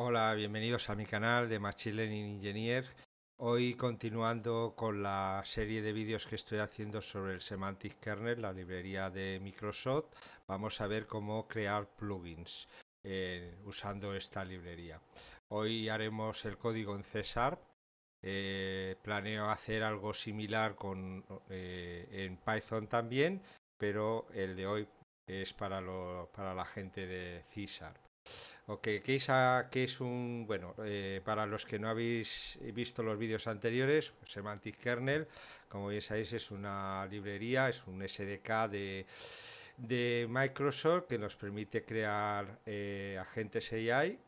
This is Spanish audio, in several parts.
Hola, bienvenidos a mi canal de Machine Learning Engineer. Hoy continuando con la serie de vídeos que estoy haciendo sobre el Semantic Kernel, la librería de Microsoft, vamos a ver cómo crear plugins eh, usando esta librería. Hoy haremos el código en C eh, planeo hacer algo similar con, eh, en Python también, pero el de hoy es para, para la gente de C Ok, que, es, un, bueno, eh, para los que no habéis visto los vídeos anteriores, Semantic Kernel, como bien sabéis, es una librería, es un SDK de, Microsoft que nos permite crear eh, agentes AI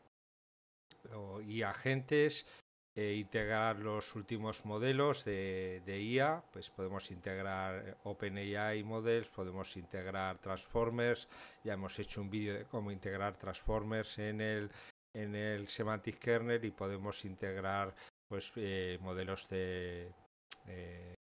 y agentes e integrar los últimos modelos de, IA, pues podemos integrar eh, OpenAI Models, podemos integrar Transformers, ya hemos hecho un vídeo de cómo integrar Transformers en el, en el Semantic Kernel y podemos integrar pues eh, modelos de... en,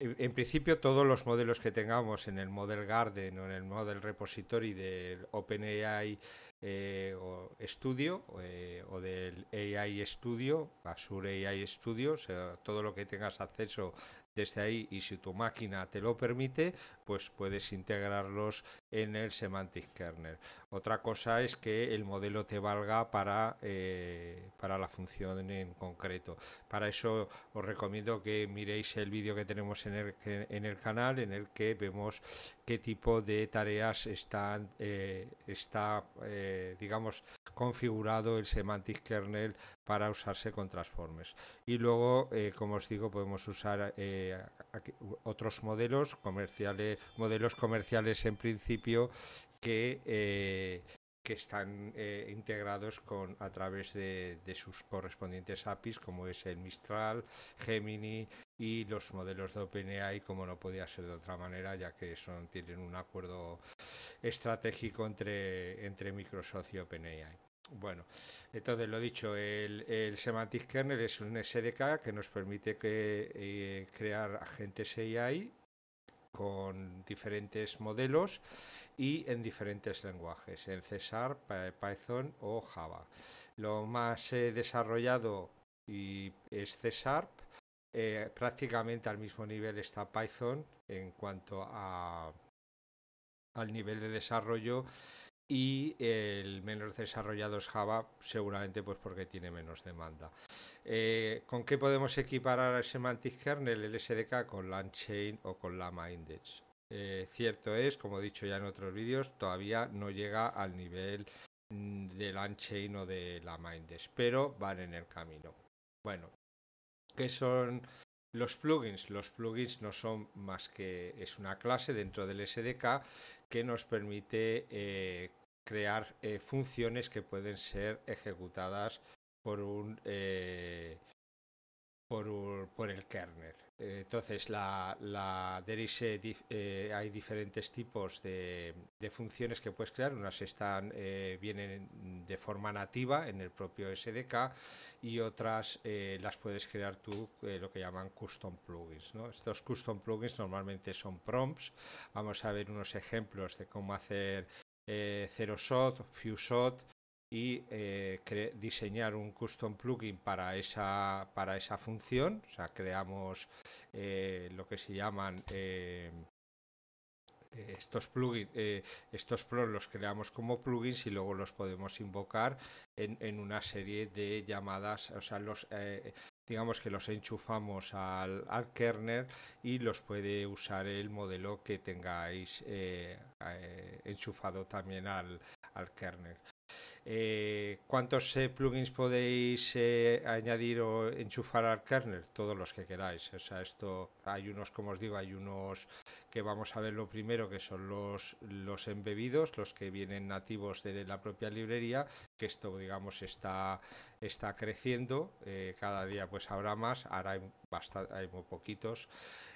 en principio todos los modelos que tengamos en el Model Garden o en el Model Repository de OpenAI eh, o eh, o del AI Studio, Azure AI Studio, todo lo que tengas acceso desde ahí y si tu máquina te lo permite, pues puedes integrarlos en el Semantic Kernel. Otra cosa es que el modelo te valga para, eh, para la función en concreto. Para eso os recomiendo que miréis el vídeo que tenemos en el, en el canal en el que vemos qué tipo de tareas están, está... está eh, digamos, configurado el semantic kernel para usarse con transformers. Y luego, eh, como os digo, podemos usar eh, otros modelos comerciales, modelos comerciales en principio que que están eh, integrados con a través de, sus correspondientes APIs como es el Mistral, Gemini y los modelos de OpenAI como no podía ser de otra manera ya que son tienen un acuerdo estratégico entre entre Microsoft y OpenAI. Bueno, entonces lo dicho, el, el, Semantic Kernel es un SDK que nos permite que, eh, crear agentes AI con diferentes modelos y en diferentes lenguajes, en Sharp Python o Java. Lo más eh, desarrollado y es César. Eh, prácticamente al mismo nivel está Python en cuanto a, al nivel de desarrollo y el menos desarrollado es Java, seguramente pues porque tiene menos demanda. Eh, ¿Con qué podemos equiparar al Semantic Kernel, el SDK, con landchain o con la Index? Eh, cierto es, como he dicho ya en otros vídeos, todavía no llega al nivel mm, de Chain o de la Index, pero van en el camino. Bueno, ¿qué son los plugins, los plugins no son más que es una clase dentro del SDK que nos permite eh, crear eh, funciones que pueden ser ejecutadas por un, eh, por un por el kernel. Eh, entonces, la, la eh, hay diferentes tipos de, funciones que puedes crear. Unas están, eh, vienen de forma nativa en el propio SDK y otras las puedes crear tú, lo que llaman custom plugins. Estos custom plugins normalmente son prompts. Vamos a ver unos ejemplos de cómo hacer eh, Zero Shot, Few Shot, y eh, diseñar un custom plugin para esa, para esa función. O sea, creamos eh, lo que se llaman eh, estos plugins, estos pros los creamos como plugins y luego los podemos invocar en, en una serie de llamadas, o sea, los, digamos que los enchufamos al, al, kernel y los puede usar el modelo que tengáis enchufado también al, al, kernel. Eh, ¿Cuántos eh, plugins podéis eh, añadir o enchufar al kernel? Todos los que queráis. O sea, esto hay unos, como os digo, hay unos que vamos a ver lo primero, que son los, los embebidos, los que vienen nativos de la propia librería, que esto, digamos, está, está creciendo, eh, cada día pues habrá más, ahora hay, bastante, muy poquitos,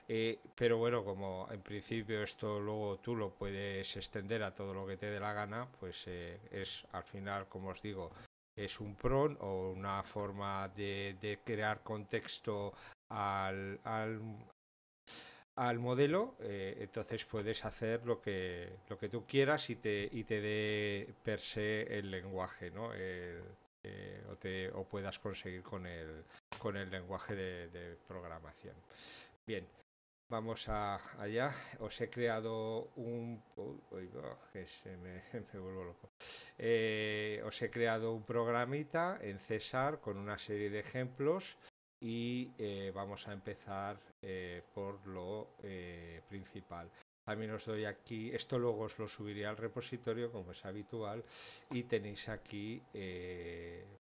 eh, pero bueno, como en principio esto luego tú lo puedes extender a todo lo que te dé la gana, pues eh, es al final, como os digo, es un PRON o una forma de, crear contexto al, al modelo, eh, entonces puedes hacer lo que, lo que tú quieras y te, y te dé per se el lenguaje, ¿no? Eh, o, te, o, puedas conseguir con el, con el lenguaje de, programación. Bien, vamos a, allá. Os he creado un... se me, vuelvo loco. Eh, os he creado un programita en César con una serie de ejemplos y eh, vamos a empezar eh, por lo eh, principal. También os doy aquí, esto luego os lo subiré al repositorio como es habitual y tenéis aquí,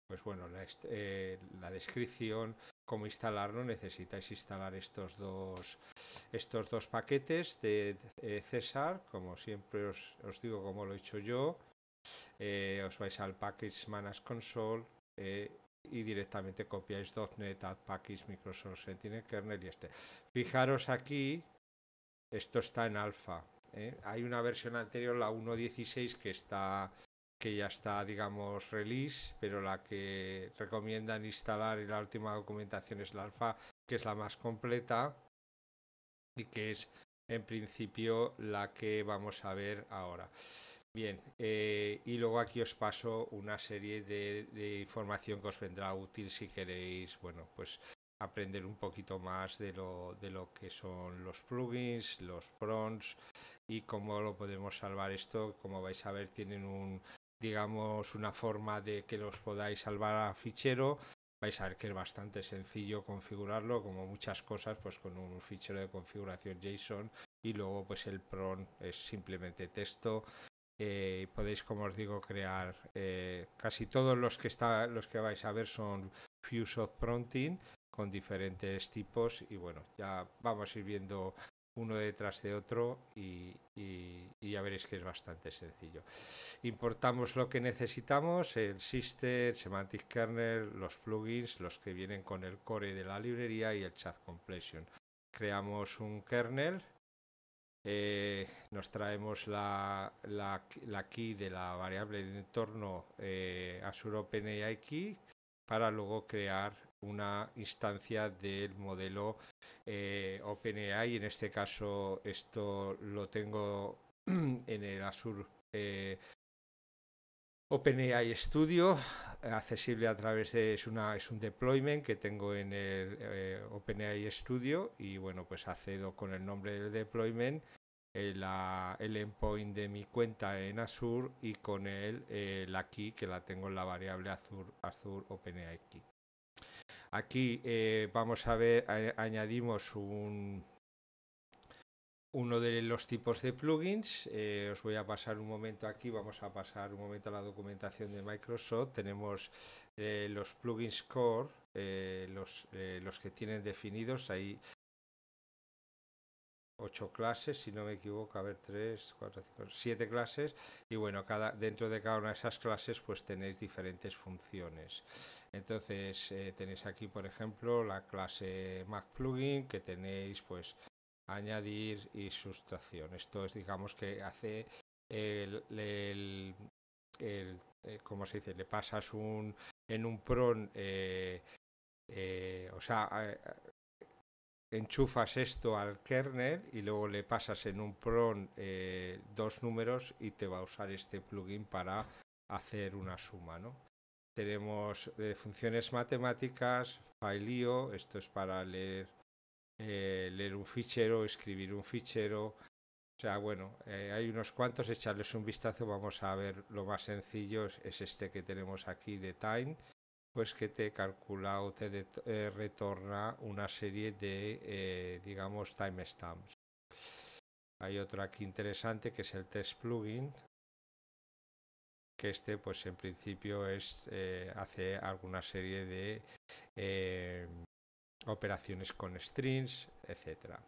pues bueno, la, la, descripción, cómo instalarlo. Necesitáis instalar estos dos, estos dos paquetes de César, como siempre os, os digo como lo he hecho yo. os vais al Package Manage Console y directamente copiáis .NET, Package, Microsoft Sentinel, eh, kernel y este. Fijaros aquí, esto está en alfa. ¿eh? Hay una versión anterior, la 1.16, que está que ya está, digamos, release, pero la que recomiendan instalar y la última documentación es la alfa, que es la más completa y que es en principio la que vamos a ver ahora. Bien, eh, y luego aquí os paso una serie de, información que os vendrá útil si queréis, bueno, pues aprender un poquito más de lo, de lo que son los plugins, los prons y cómo lo podemos salvar esto. Como vais a ver, tienen un, digamos, una forma de que los podáis salvar a fichero. Vais a ver que es bastante sencillo configurarlo, como muchas cosas, pues con un fichero de configuración JSON y luego pues el pron es simplemente texto eh, podéis, como os digo, crear eh, casi todos los que, está, los que vais a ver son Fuse of Prompting con diferentes tipos y bueno, ya vamos a ir viendo uno detrás de otro y, ya veréis que es bastante sencillo. Importamos lo que necesitamos, el Sister, Semantic Kernel, los plugins, los que vienen con el core de la librería y el chat completion. Creamos un kernel eh, nos traemos la, la, key de la variable de entorno eh, Azure OpenAI Key para luego crear una instancia del modelo eh, OpenAI. En este caso esto lo tengo en el Azure OpenAI Studio, accesible a través de es una es un deployment que tengo en el eh, OpenAI Studio y bueno pues accedo con el nombre del deployment eh, el, endpoint de mi cuenta en Azure y con él eh, la key que la tengo en la variable Azure Azure OpenAI key. Aquí vamos a ver añadimos un uno de los tipos de plugins. Eh, os voy a pasar un momento aquí, vamos a pasar un momento a la documentación de Microsoft. Tenemos eh, los plugins core, eh, los, los, que tienen definidos. Hay ocho clases, si no me equivoco, a ver, tres, cuatro, cinco, siete clases. Y bueno, cada, dentro de cada una de esas clases pues tenéis diferentes funciones. Entonces tenéis aquí, por ejemplo, la clase Mac Plugin, que tenéis pues añadir y sustracción. Esto es, digamos, que hace el, el, el, eh, ¿cómo se dice? Le pasas un, en un PRON, eh, eh, o sea, enchufas esto al kernel y luego le pasas en un PRON dos números y te va a usar este plugin para hacer una suma, ¿no? Tenemos funciones matemáticas, FileIO, esto es para leer eh, leer un fichero, escribir un fichero. O sea, bueno, eh, hay unos cuantos, echarles un vistazo, vamos a ver, lo más sencillo es, este que tenemos aquí de Time, pues que te calcula o te eh, retorna una serie de, digamos, timestamps. Hay otro aquí interesante que es el test plugin, que este pues en principio es hace alguna serie de operaciones con strings, etcétera.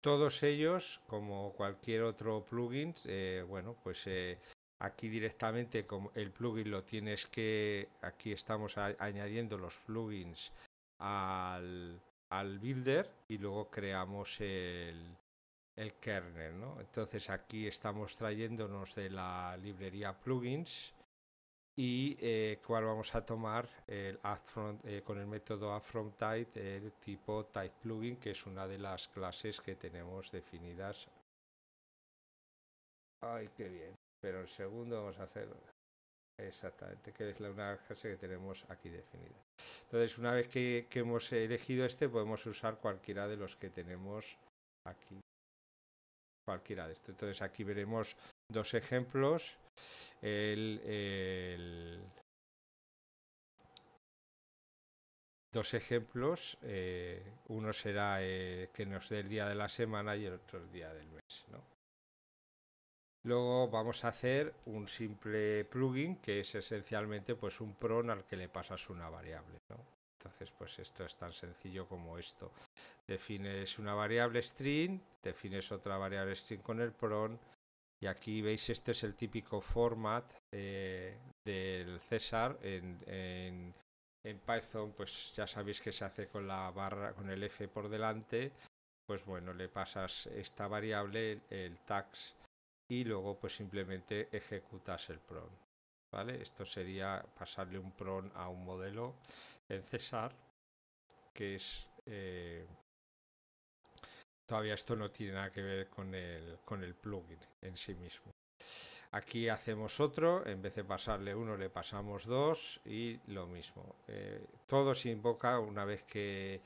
Todos ellos, como cualquier otro plugin, eh, bueno, pues eh, aquí directamente como el plugin lo tienes que, aquí estamos añadiendo los plugins al, builder y luego creamos el, el kernel, Entonces aquí estamos trayéndonos de la librería plugins y eh, cuál vamos a tomar el eh, con el método tight el tipo type plugin que es una de las clases que tenemos definidas ay qué bien pero el segundo vamos a hacer exactamente que es la una clase que tenemos aquí definida entonces una vez que, que hemos elegido este podemos usar cualquiera de los que tenemos aquí cualquiera de estos entonces aquí veremos dos ejemplos. El, ejemplos. Eh, uno será eh, que nos dé el día de la semana y el otro el día del mes. Luego vamos a hacer un simple plugin que es esencialmente pues un PRON al que le pasas una variable. Entonces, pues esto es tan sencillo como esto. Defines una variable string, defines otra variable string con el PRON y aquí veis, este es el típico format eh, del César en, Python, pues ya sabéis que se hace con la barra, con el F por delante, pues bueno, le pasas esta variable, el tax, y luego pues simplemente ejecutas el PRON. ¿Vale? Esto sería pasarle un PRON a un modelo en César, que es eh, Todavía esto no tiene nada que ver con el, con el plugin en sí mismo. Aquí hacemos otro, en vez de pasarle uno le pasamos dos y lo mismo. Eh, todo se invoca una vez que,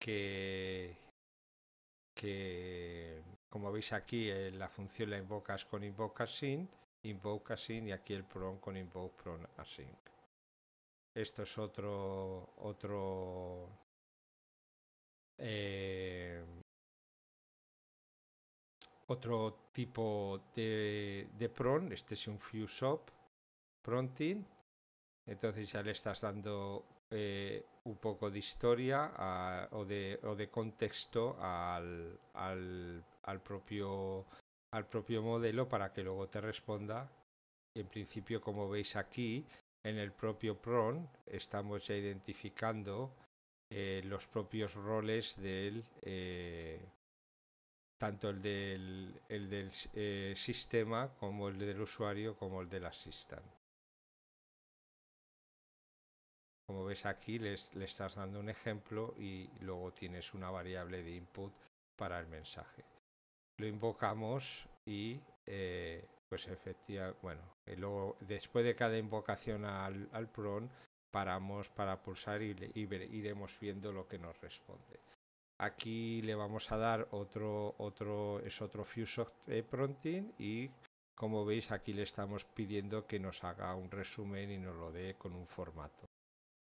que, como veis aquí, en eh, la función la invocas con invoca sin, invoca sin y aquí el pron con invoke pron async. Esto es otro, otro, eh, otro tipo de, de PRON, este es un FuseOp Pronting, entonces ya le estás dando eh, un poco de historia o, de, contexto al, al, propio, al propio modelo para que luego te responda. En principio, como veis aquí, en el propio PRON estamos ya identificando eh, los propios roles del, eh, tanto el del, el del eh, sistema como el del usuario como el del assistant. Como ves aquí, le estás dando un ejemplo y luego tienes una variable de input para el mensaje. Lo invocamos y eh, pues efectivamente bueno, luego después de cada invocación al, al PRON paramos para pulsar y, iremos viendo lo que nos responde. Aquí le vamos a dar otro, otro, es otro fuse eh, Prompting y como veis aquí le estamos pidiendo que nos haga un resumen y nos lo dé con un formato.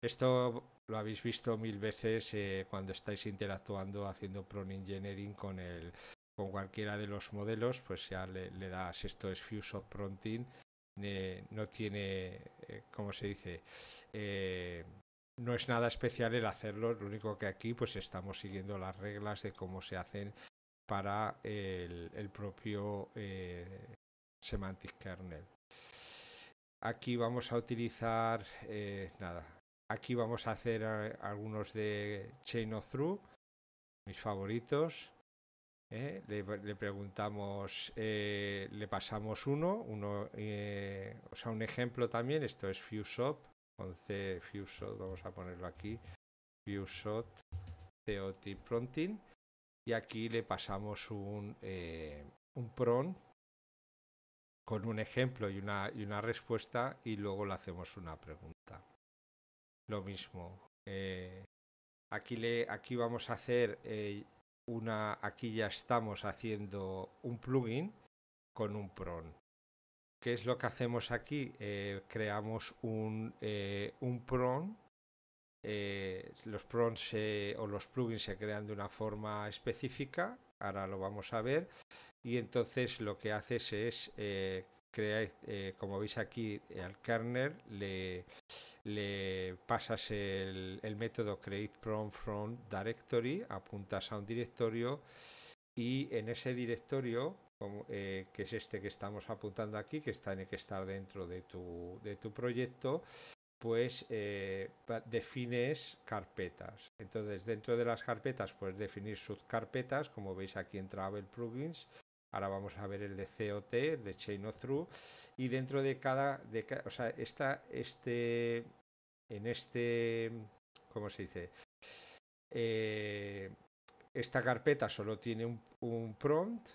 Esto lo habéis visto mil veces eh, cuando estáis interactuando haciendo prompt engineering con el con cualquiera de los modelos, pues ya le, das esto es Fuse Prompting, eh, no tiene, ¿cómo se dice, no es nada especial el hacerlo, lo único que aquí pues estamos siguiendo las reglas de cómo se hacen para el, propio eh, semantic kernel. Aquí vamos a utilizar eh, nada. Aquí vamos a hacer eh, algunos de chain of through, mis favoritos. le, preguntamos, le pasamos uno, uno o sea, un ejemplo también. Esto es FuseOp. 11 ViewShot, vamos a ponerlo aquí, ViewShot COT Prompting, y aquí le pasamos un, eh, PRON con un ejemplo y una, respuesta y luego le hacemos una pregunta. Lo mismo. Eh, aquí, aquí vamos a hacer eh, una. Aquí ya estamos haciendo un plugin con un PRON. ¿Qué es lo que hacemos aquí? Eh, creamos un, eh, eh los prongs o los plugins se crean de una forma específica. Ahora lo vamos a ver. Y entonces lo que haces es eh, crear, como veis aquí, al kernel le, pasas el, método create from directory, apuntas a un directorio y en ese directorio eh, que es este que estamos apuntando aquí, que tiene que estar dentro de tu, de tu proyecto, pues eh, defines carpetas. Entonces, dentro de las carpetas puedes definir subcarpetas, como veis aquí en Travel Plugins. Ahora vamos a ver el de COT, el de Chain of Through. Y dentro de cada, de, o sea, esta, este, en este, ¿cómo se dice? Eh, esta carpeta solo tiene un prompt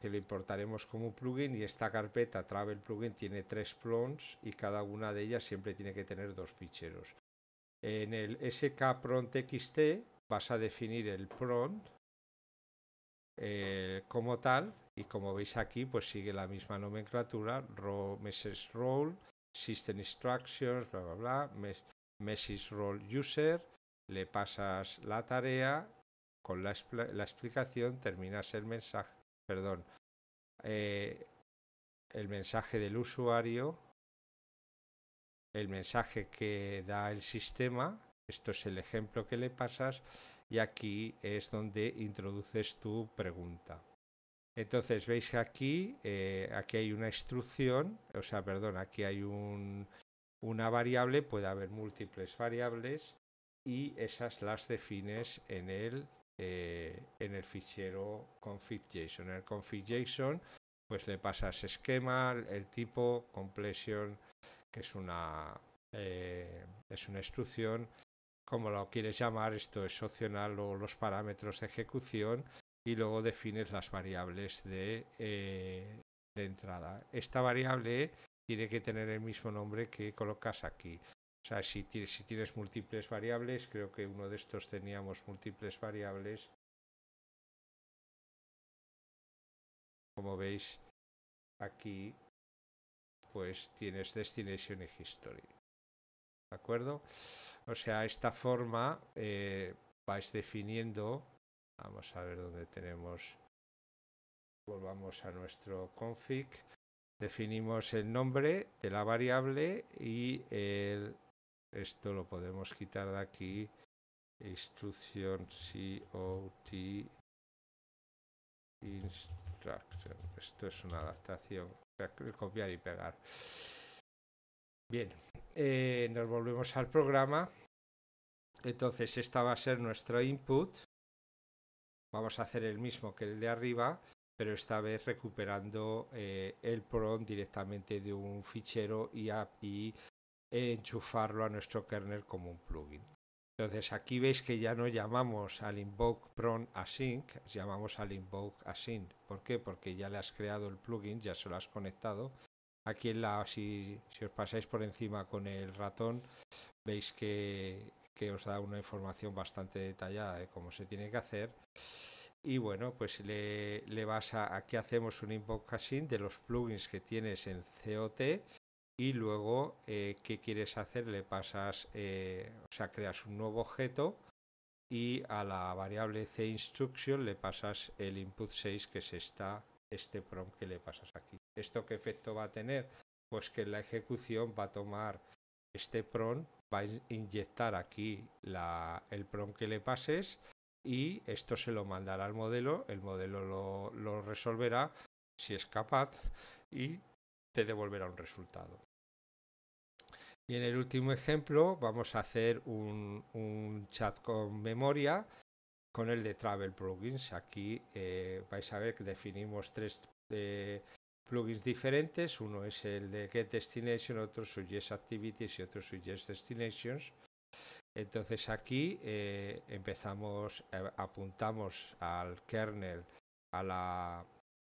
que lo importaremos como plugin y esta carpeta Travel Plugin tiene tres prongs y cada una de ellas siempre tiene que tener dos ficheros. En el skprontxt vas a definir el prompt eh, como tal y como veis aquí pues sigue la misma nomenclatura role, message role, system instructions, bla bla bla, message role user, le pasas la tarea con la explicación, terminas el mensaje perdón, eh, el mensaje del usuario, el mensaje que da el sistema, esto es el ejemplo que le pasas y aquí es donde introduces tu pregunta. Entonces veis que aquí, eh, aquí hay una instrucción, o sea, perdón, aquí hay una variable, puede haber múltiples variables y esas las defines en el eh, en el fichero config.json. En el config.json pues le pasas esquema, el tipo, completion, que es una, eh, es una instrucción, como lo quieres llamar, esto es opcional luego los parámetros de ejecución y luego defines las variables de, eh, de entrada. Esta variable tiene que tener el mismo nombre que colocas aquí. O sea, si, tienes múltiples variables, creo que uno de estos teníamos múltiples variables. Como veis, aquí pues tienes destination y history. ¿De acuerdo? O sea, esta forma eh, vais definiendo. Vamos a ver dónde tenemos. Volvamos a nuestro config. Definimos el nombre de la variable y el esto lo podemos quitar de aquí. Instrucción COT Instruction. Esto es una adaptación. Copiar y pegar. Bien, eh, nos volvemos al programa. Entonces, esta va a ser nuestro input. Vamos a hacer el mismo que el de arriba, pero esta vez recuperando eh, el PROM directamente de un fichero y, y enchufarlo a nuestro kernel como un plugin. Entonces aquí veis que ya no llamamos al invoke pron async, llamamos al invoke async. ¿Por qué? Porque ya le has creado el plugin, ya se lo has conectado. Aquí en la, si, si os pasáis por encima con el ratón, veis que, os da una información bastante detallada de cómo se tiene que hacer. Y bueno, pues le, vas a, aquí hacemos un invoke async de los plugins que tienes en COT y luego eh, qué quieres hacer le pasas eh, o sea creas un nuevo objeto y a la variable c instruction le pasas el input 6 que es está este prompt que le pasas aquí esto qué efecto va a tener pues que la ejecución va a tomar este prompt va a inyectar aquí el prompt que le pases y esto se lo mandará al modelo el modelo lo resolverá si es capaz y te devolverá un resultado y en el último ejemplo vamos a hacer un, chat con memoria con el de Travel Plugins. Aquí eh, vais a ver que definimos tres eh, plugins diferentes. Uno es el de Get Destination, otro Suggest Activities y otro Suggest Destinations. Entonces aquí eh, empezamos, apuntamos al kernel, a la,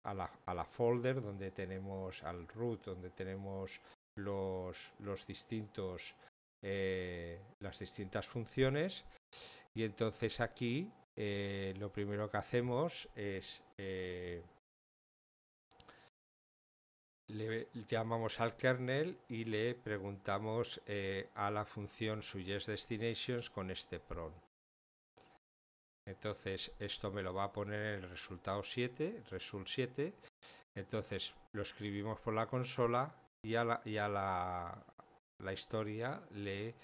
a la folder donde tenemos, al root donde tenemos los, distintos, eh, las distintas funciones. Y entonces aquí eh, lo primero que hacemos es eh, le llamamos al kernel y le preguntamos a la función suyes destinations con este pron. Entonces esto me lo va a poner en el resultado 7, result 7. Entonces lo escribimos por la consola y a la, historia le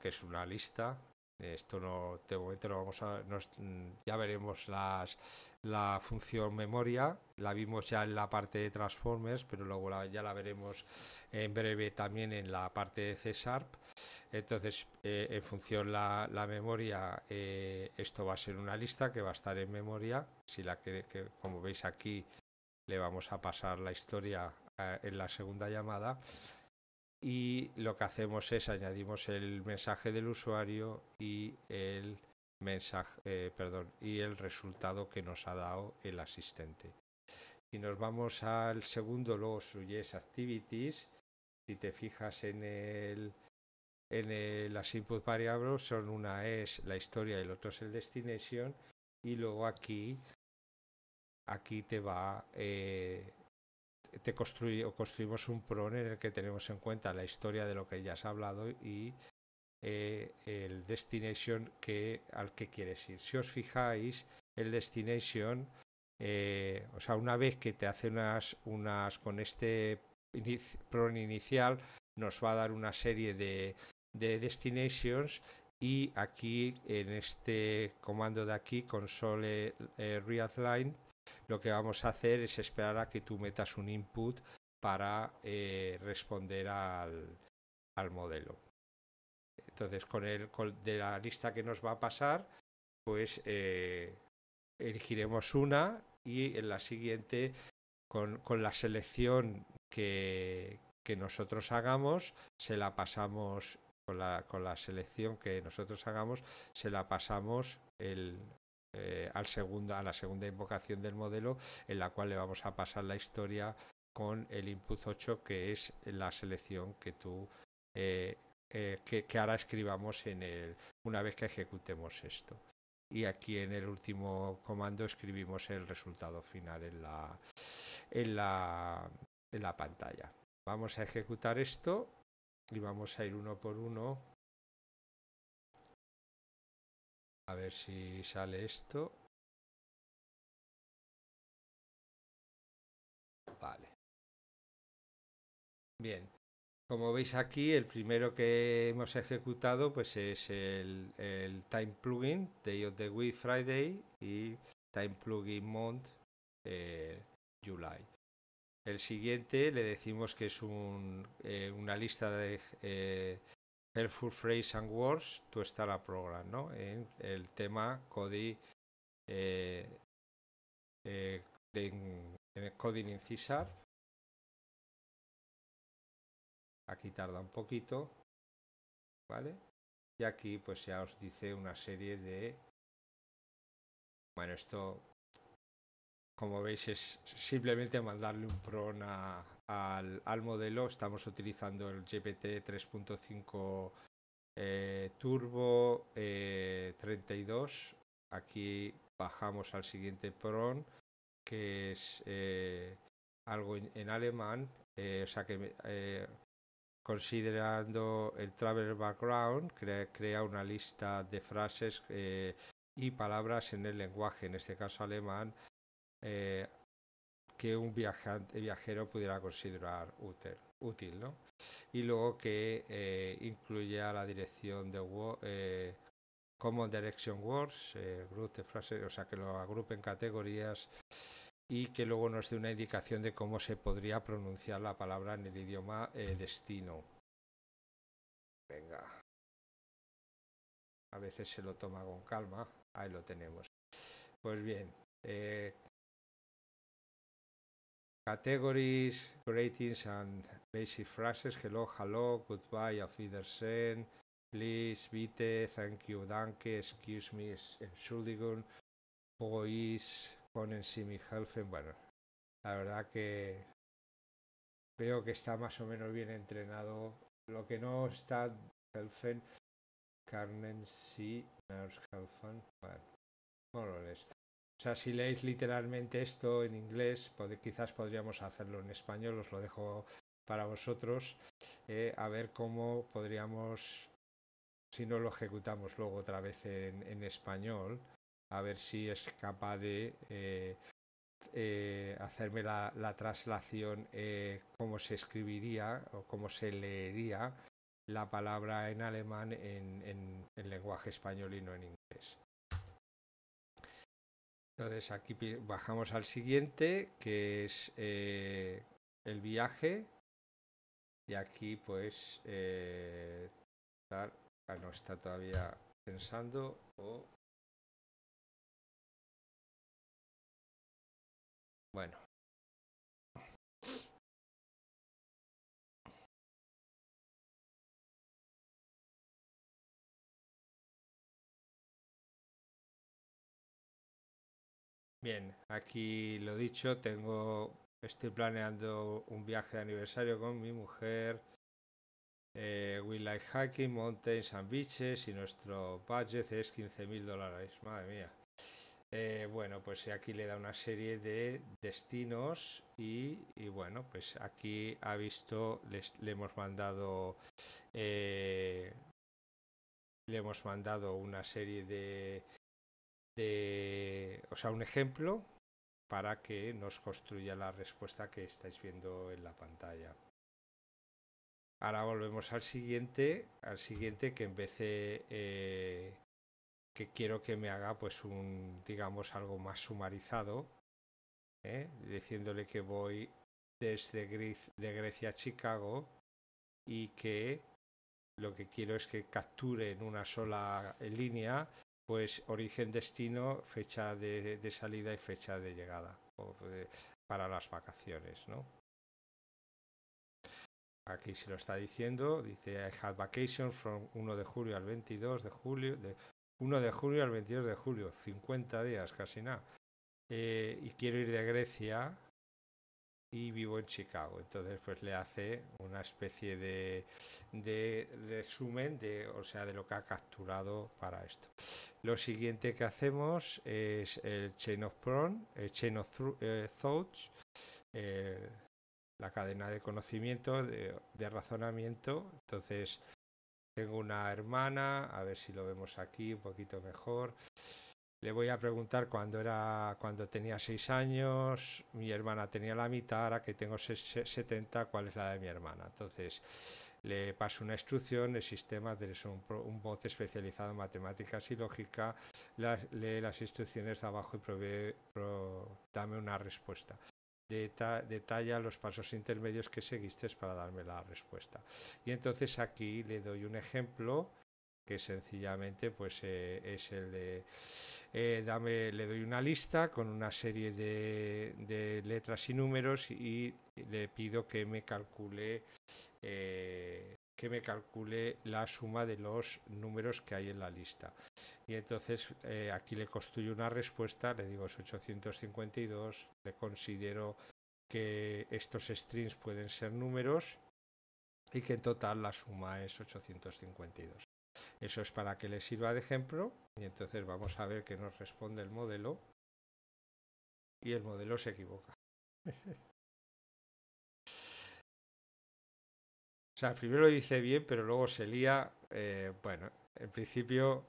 que es una lista esto no de momento vamos a nos, mm, ya veremos las la función memoria la vimos ya en la parte de transformers pero luego ya la veremos en breve también en la parte de C sharp entonces eh, en función la, la memoria eh, esto va a ser una lista que va a estar en memoria si la que como veis aquí le vamos a pasar la historia en la segunda llamada y lo que hacemos es añadimos el mensaje del usuario y el mensaje eh, perdón y el resultado que nos ha dado el asistente si nos vamos al segundo los yes activities si te fijas en el en las input variables son una es la historia y el otro es el destination y luego aquí aquí te va eh, te construimos un PRON en el que tenemos en cuenta la historia de lo que ya has hablado y eh, el destination que, al que quieres ir. Si os fijáis, el destination, eh, o sea, una vez que te hace unas, con este PRON inicial, nos va a dar una serie de, destinations y aquí en este comando de aquí console eh, lo que vamos a hacer es esperar a que tú metas un input para eh, responder al, al, modelo. Entonces, con el de la lista que nos va a pasar, pues eh, elegiremos una y en la siguiente, con, la selección que, que, nosotros hagamos, se la pasamos con la, con la selección que nosotros hagamos, se la pasamos el, eh, al a la segunda invocación del modelo, en la cual le vamos a pasar la historia con el input 8, que es la selección que tú eh, eh, que, ahora escribamos en el, una vez que ejecutemos esto. Y aquí en el último comando escribimos el resultado final en la, en la, en la pantalla. Vamos a ejecutar esto y vamos a ir uno por uno A ver si sale esto. Vale. Bien. Como veis aquí, el primero que hemos ejecutado pues es el, Time Plugin Day of the Week Friday y Time Plugin Month eh, July. El siguiente le decimos que es eh, una lista de, eh, el full Phrase and Words to Start a Program, ¿no? En el tema Coding, eh, eh de, Coding incisar Aquí tarda un poquito, ¿vale? Y aquí pues ya os dice una serie de... Bueno, esto como veis es simplemente mandarle un PRON al, al, modelo. Estamos utilizando el GPT 3.5 eh, Turbo eh, 32. Aquí bajamos al siguiente PRON que es eh, algo en, alemán. Eh, o sea que eh, considerando el Travel Background, crea, crea una lista de frases y palabras en el lenguaje, en este caso alemán, eh, que un viajante, viajero pudiera considerar útil, útil ¿no? y luego que eh, incluya la dirección de eh, Common Direction Words, o sea, que lo agrupe en categorías y que luego nos dé una indicación de cómo se podría pronunciar la palabra en el idioma destino. Venga. A veces se lo toma con calma. Ahí lo tenemos. Pues bien, Categories, greetings and basic phrases. Hello, hello, goodbye, auf Wiedersehen, please, bitte, thank you, danke, excuse me, entschuldigung, is, ponen si mi helfen. Bueno, la verdad que veo que está más o menos bien entrenado. Lo que no está helfen, Carmen si, helfen, bueno, no lo o sea, si leéis literalmente esto en inglés, quizás podríamos hacerlo en español, os lo dejo para vosotros, eh, a ver cómo podríamos, si no lo ejecutamos luego otra vez en, español, a ver si es capaz de eh, eh, hacerme la, la traslación, cómo se escribiría o cómo se leería la palabra en alemán en, en lenguaje español y no en inglés. Entonces aquí bajamos al siguiente, que es eh, el viaje. Y aquí pues... Eh, ah, no está todavía pensando. Bueno. Bien, aquí lo dicho, tengo, estoy planeando un viaje de aniversario con mi mujer. Eh, we like hiking, mountains and beaches y nuestro budget es mil dólares. Madre mía. Eh, bueno, pues aquí le da una serie de destinos y, bueno, pues aquí ha visto, les, le hemos mandado eh, le hemos mandado una serie de o sea, un ejemplo para que nos construya la respuesta que estáis viendo en la pantalla. Ahora volvemos al siguiente, al siguiente que en vez de eh, que quiero que me haga pues un, digamos, algo más sumarizado, ¿eh? diciéndole que voy desde de Grecia a Chicago y que lo que quiero es que capture en una sola línea pues origen, destino, fecha de, salida y fecha de llegada para las vacaciones, ¿no? Aquí se lo está diciendo, dice I had vacation from 1 de julio al 22 de julio, de 1 de julio al 22 de julio, 50 días, casi nada. Eh, y quiero ir de Grecia y vivo en Chicago. Entonces, pues le hace una especie de, resumen de, o sea, de lo que ha capturado para esto. Lo siguiente que hacemos es el Chain of, prawn el eh, chain of eh, Thoughts, eh, la cadena de conocimiento, de razonamiento. Entonces, tengo una hermana, a ver si lo vemos aquí un poquito mejor. Le voy a preguntar cuando era cuando tenía 6 años, mi hermana tenía la mitad, ahora que tengo 70, cuál es la de mi hermana. Entonces, le paso una instrucción, el sistema es un, bot especializado en matemáticas y lógica, lee las instrucciones de abajo y dame una respuesta. detalla los pasos intermedios que seguiste para darme la respuesta. Y entonces aquí le doy un ejemplo que sencillamente pues eh, es el de eh, dame, le doy una lista con una serie de, letras y números y le pido que me calcule eh, que me calcule la suma de los números que hay en la lista y entonces aquí le construyo una respuesta le digo es 852 le considero que estos strings pueden ser números y que en total la suma es 852 eso es para que le sirva de ejemplo y entonces vamos a ver qué nos responde el modelo y el modelo se equivoca. O sea, primero dice bien, pero luego se lía. Eh, bueno, en principio,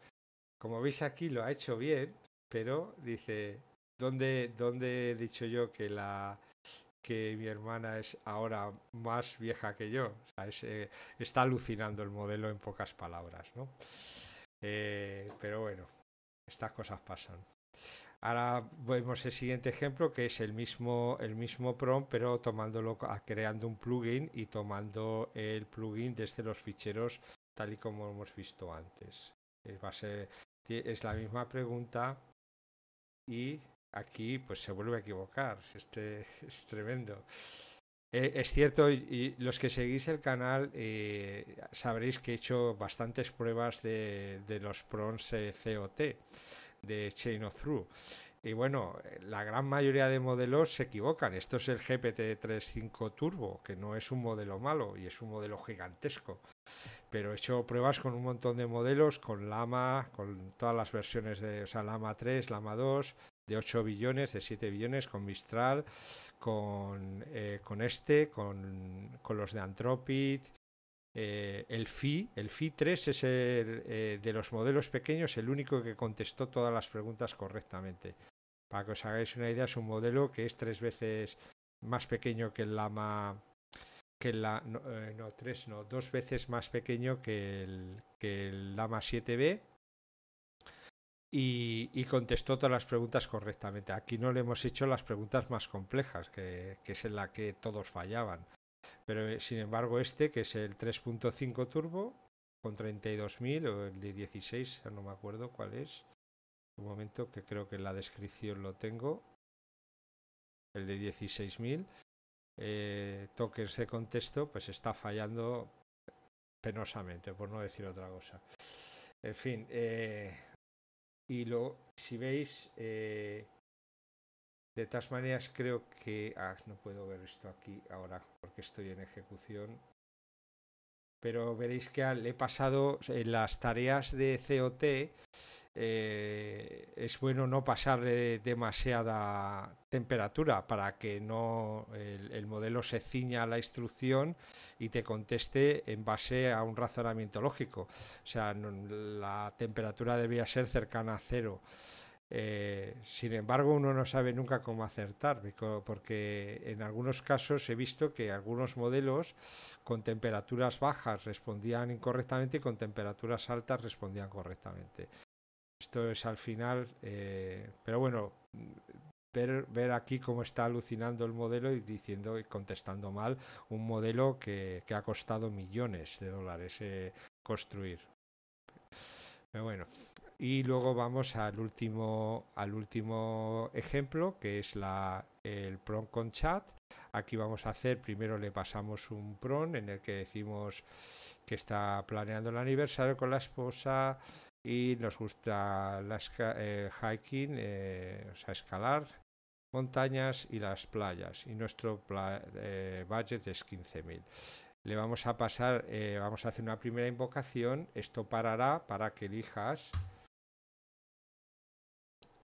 como veis aquí, lo ha hecho bien, pero dice, ¿dónde, ¿dónde he dicho yo que la que mi hermana es ahora más vieja que yo. Eh, está alucinando el modelo en pocas palabras, eh, pero bueno, estas cosas pasan. Ahora vemos el siguiente ejemplo que es el mismo, el mismo prompt, pero tomándolo, ah, creando un plugin y tomando el plugin desde los ficheros tal y como hemos visto antes. Eh, va a ser, es la misma pregunta y aquí pues se vuelve a equivocar. Este es tremendo. Eh, es cierto, y los que seguís el canal eh, sabréis que he hecho bastantes pruebas de, los prons eh, COT de Chain of Through. Y bueno, la gran mayoría de modelos se equivocan. Esto es el GPT-35 Turbo, que no es un modelo malo y es un modelo gigantesco. Pero he hecho pruebas con un montón de modelos, con Lama, con todas las versiones de o sea, Lama 3, Lama 2, de 8 billones, de 7 billones, con Mistral, con, eh, este, con, los de Anthropic. Eh, el FI, el FI 3 es el, eh, de los modelos pequeños el único que contestó todas las preguntas correctamente. Para que os hagáis una idea, es un modelo que es tres veces más pequeño que el Lama, que la no, tres no dos veces más pequeño que el que el Lama 7B y, contestó todas las preguntas correctamente. Aquí no le hemos hecho las preguntas más complejas, que, es en la que todos fallaban. Pero eh, sin embargo este, que es el 3.5 turbo, con 32.000 o el de 16, no me acuerdo cuál es. Un momento que creo que en la descripción lo tengo. El de 16.000. Eh, tokens de contexto, pues está fallando penosamente, por no decir otra cosa. En fin, eh, y lo, si veis, eh, de todas maneras creo que... Ah, no puedo ver esto aquí ahora porque estoy en ejecución pero veréis que he pasado en eh, las tareas de COT. Eh, es bueno no pasarle demasiada temperatura para que no el, modelo se ciña a la instrucción y te conteste en base a un razonamiento lógico. O sea, la temperatura debería ser cercana a cero. Eh, sin embargo, uno no sabe nunca cómo acertar, porque en algunos casos he visto que algunos modelos con temperaturas bajas respondían incorrectamente y con temperaturas altas respondían correctamente. Esto es al final, eh, pero bueno, ver, aquí cómo está alucinando el modelo y diciendo y contestando mal un modelo que, ha costado millones de dólares eh, construir. Pero bueno, y luego vamos al último, al último ejemplo, que es el PRON con chat. Aquí vamos a hacer, primero le pasamos un PRON en el que decimos que está planeando el aniversario con la esposa y nos gusta el eh, hiking, eh, o sea, escalar montañas y las playas. Y nuestro eh, budget es 15.000 le vamos a pasar, vamos a hacer una primera invocación, esto parará para que elijas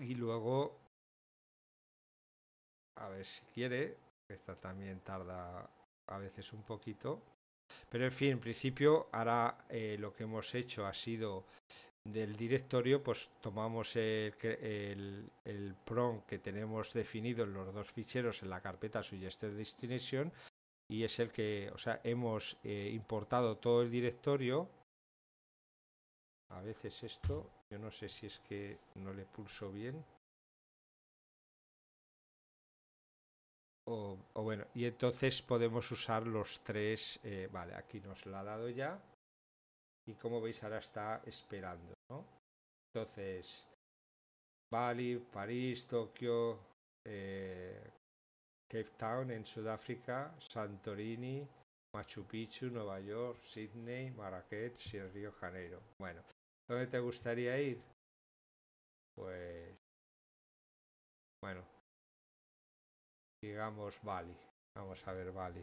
y luego, a ver si quiere, esta también tarda a veces un poquito. Pero en fin, en principio ahora eh, lo que hemos hecho ha sido del directorio, pues tomamos el, el, que tenemos definido en los dos ficheros en la carpeta Suggested Destination y es el que, o sea, hemos eh, importado todo el directorio. A veces esto yo no sé si es que no le pulso bien. O, bueno, y entonces podemos usar los tres. Eh, vale, aquí nos la ha dado ya. Y como veis, ahora está esperando, ¿no? Entonces, Bali, París, Tokio, eh, Cape Town en Sudáfrica, Santorini, Machu Picchu, Nueva York, Sydney, Marrakech y el Río Janeiro. Bueno, ¿Dónde te gustaría ir? Pues... Bueno. Digamos Bali. Vamos a ver Bali.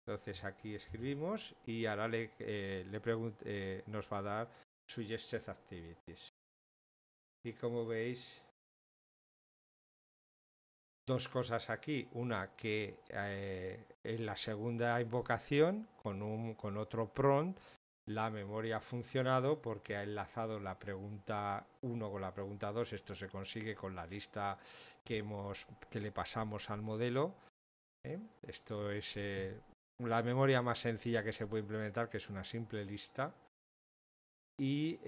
Entonces aquí escribimos y ahora le, eh, eh, nos va a dar Suggested Activities. Y como veis, dos cosas aquí. Una, que eh, en la segunda invocación, con, un, con otro prompt, la memoria ha funcionado porque ha enlazado la pregunta 1 con la pregunta 2. Esto se consigue con la lista que, hemos, que le pasamos al modelo. ¿eh? Esto es eh, la memoria más sencilla que se puede implementar, que es una simple lista. Y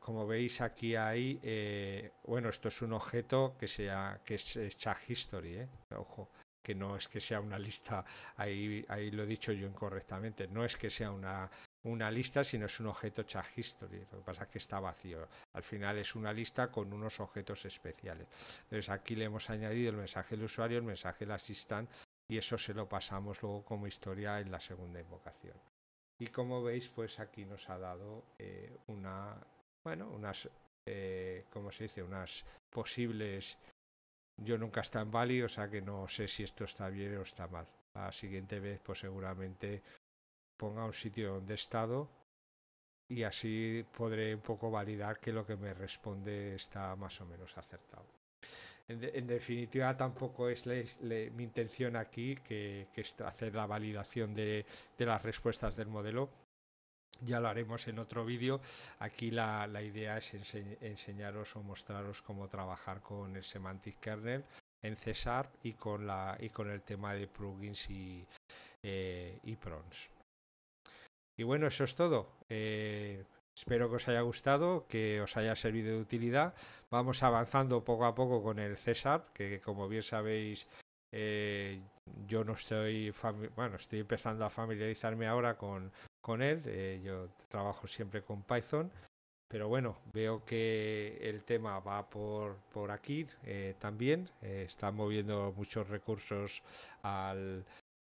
como veis aquí hay, eh, bueno, esto es un objeto que sea que es, chat history, eh. ojo, que no es que sea una lista, ahí, ahí lo he dicho yo incorrectamente, no es que sea una, una lista, sino es un objeto chat history, lo que pasa es que está vacío, al final es una lista con unos objetos especiales. Entonces aquí le hemos añadido el mensaje del usuario, el mensaje del assistant y eso se lo pasamos luego como historia en la segunda invocación. Y como veis, pues aquí nos ha dado eh, una bueno, unas, eh, ¿cómo se dice? Unas posibles... Yo nunca está en Bali, o sea que no sé si esto está bien o está mal. La siguiente vez, pues seguramente ponga un sitio donde estado y así podré un poco validar que lo que me responde está más o menos acertado. En, definitiva, tampoco es mi intención aquí que, hacer la validación de las respuestas del modelo, ya lo haremos en otro vídeo. Aquí la, idea es enseñaros o mostraros cómo trabajar con el Semantic Kernel en César y con, la, y con el tema de plugins y, eh, y prons. Y bueno, eso es todo. Eh, espero que os haya gustado, que os haya servido de utilidad. Vamos avanzando poco a poco con el César, que como bien sabéis eh, yo no estoy, bueno, estoy empezando a familiarizarme ahora con, con él. Eh, yo trabajo siempre con Python, pero bueno, veo que el tema va por, por aquí eh, también. Eh, están moviendo muchos recursos al,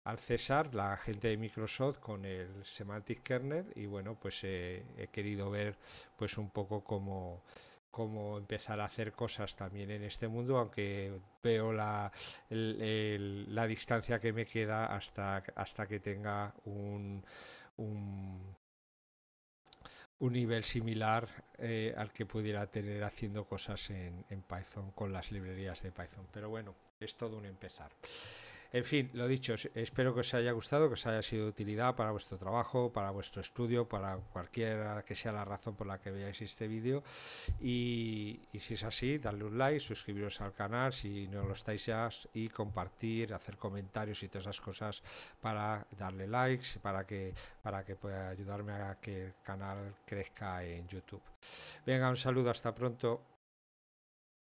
al César, la gente de Microsoft, con el Semantic Kernel. Y bueno, pues eh, he querido ver pues un poco cómo cómo empezar a hacer cosas también en este mundo, aunque veo la, la distancia que me queda hasta, hasta que tenga un, un, nivel similar eh, al que pudiera tener haciendo cosas en, en Python con las librerías de Python. Pero bueno, es todo un empezar. En fin, lo dicho, espero que os haya gustado, que os haya sido de utilidad para vuestro trabajo, para vuestro estudio, para cualquiera que sea la razón por la que veáis este vídeo. Y, si es así, darle un like, suscribiros al canal si no lo estáis ya y compartir, hacer comentarios y todas esas cosas para darle likes, para que, para que pueda ayudarme a que el canal crezca en YouTube. Venga, un saludo, hasta pronto.